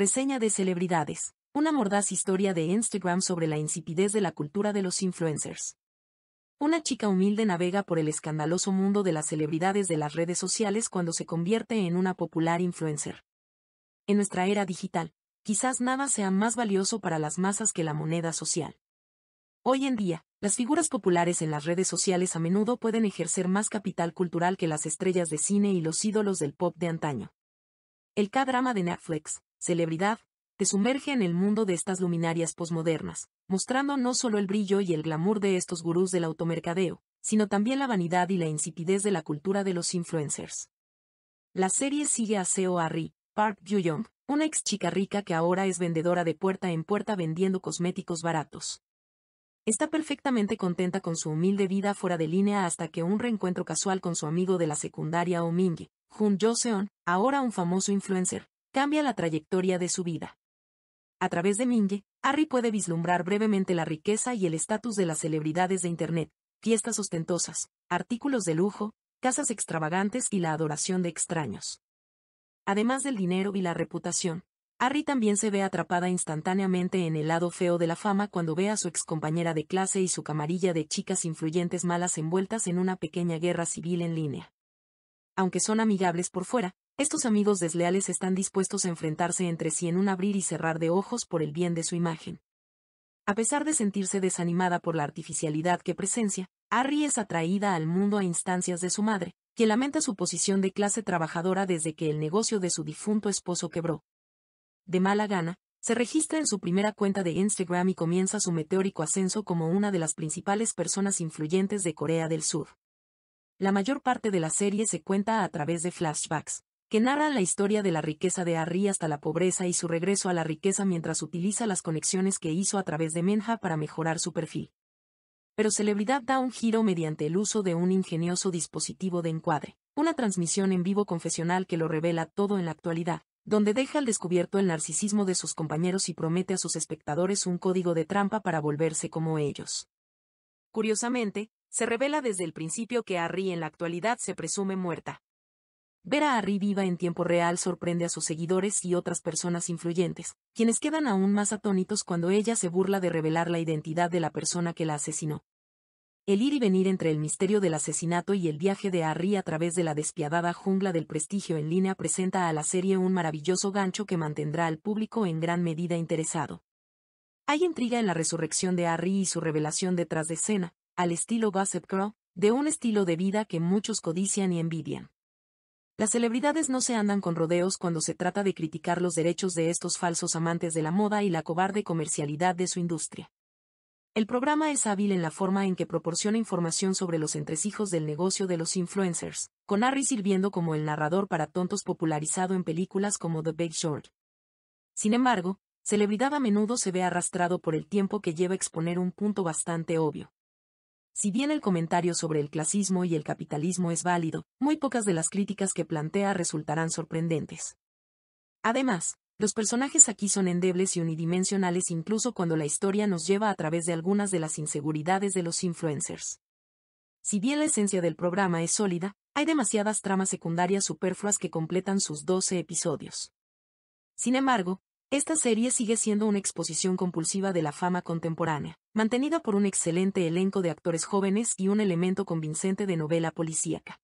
Reseña de celebridades. Una mordaz historia de Instagram sobre la insipidez de la cultura de los influencers. Una chica humilde navega por el escandaloso mundo de las celebridades de las redes sociales cuando se convierte en una popular influencer. En nuestra era digital, quizás nada sea más valioso para las masas que la moneda social. Hoy en día, las figuras populares en las redes sociales a menudo pueden ejercer más capital cultural que las estrellas de cine y los ídolos del pop de antaño. El K-drama de Netflix, celebridad, te sumerge en el mundo de estas luminarias posmodernas, mostrando no solo el brillo y el glamour de estos gurús del automercadeo, sino también la vanidad y la insipidez de la cultura de los influencers. La serie sigue a Seo Ari, Park Byu-young, una ex chica rica que ahora es vendedora de puerta en puerta vendiendo cosméticos baratos. Está perfectamente contenta con su humilde vida fuera de línea hasta que un reencuentro casual con su amigo de la secundaria o Ming, Jun Jo-seon, ahora un famoso influencer, cambia la trayectoria de su vida. A través de Minge, Harry puede vislumbrar brevemente la riqueza y el estatus de las celebridades de Internet, fiestas ostentosas, artículos de lujo, casas extravagantes y la adoración de extraños. Además del dinero y la reputación, Harry también se ve atrapada instantáneamente en el lado feo de la fama cuando ve a su excompañera de clase y su camarilla de chicas influyentes malas envueltas en una pequeña guerra civil en línea. Aunque son amigables por fuera, estos amigos desleales están dispuestos a enfrentarse entre sí en un abrir y cerrar de ojos por el bien de su imagen. A pesar de sentirse desanimada por la artificialidad que presencia, Harry es atraída al mundo a instancias de su madre, quien lamenta su posición de clase trabajadora desde que el negocio de su difunto esposo quebró. De mala gana, se registra en su primera cuenta de Instagram y comienza su meteórico ascenso como una de las principales personas influyentes de Corea del Sur. La mayor parte de la serie se cuenta a través de flashbacks que narra la historia de la riqueza de Harry hasta la pobreza y su regreso a la riqueza mientras utiliza las conexiones que hizo a través de Menja para mejorar su perfil. Pero Celebridad da un giro mediante el uso de un ingenioso dispositivo de encuadre, una transmisión en vivo confesional que lo revela todo en la actualidad, donde deja al descubierto el narcisismo de sus compañeros y promete a sus espectadores un código de trampa para volverse como ellos. Curiosamente, se revela desde el principio que Harry en la actualidad se presume muerta, Ver a Harry viva en tiempo real sorprende a sus seguidores y otras personas influyentes, quienes quedan aún más atónitos cuando ella se burla de revelar la identidad de la persona que la asesinó. El ir y venir entre el misterio del asesinato y el viaje de Harry a través de la despiadada jungla del prestigio en línea presenta a la serie un maravilloso gancho que mantendrá al público en gran medida interesado. Hay intriga en la resurrección de Harry y su revelación detrás de escena, al estilo Gossip Girl, de un estilo de vida que muchos codician y envidian. Las celebridades no se andan con rodeos cuando se trata de criticar los derechos de estos falsos amantes de la moda y la cobarde comercialidad de su industria. El programa es hábil en la forma en que proporciona información sobre los entresijos del negocio de los influencers, con Harry sirviendo como el narrador para tontos popularizado en películas como The Big Short. Sin embargo, celebridad a menudo se ve arrastrado por el tiempo que lleva exponer un punto bastante obvio. Si bien el comentario sobre el clasismo y el capitalismo es válido, muy pocas de las críticas que plantea resultarán sorprendentes. Además, los personajes aquí son endebles y unidimensionales incluso cuando la historia nos lleva a través de algunas de las inseguridades de los influencers. Si bien la esencia del programa es sólida, hay demasiadas tramas secundarias superfluas que completan sus 12 episodios. Sin embargo, esta serie sigue siendo una exposición compulsiva de la fama contemporánea, mantenida por un excelente elenco de actores jóvenes y un elemento convincente de novela policíaca.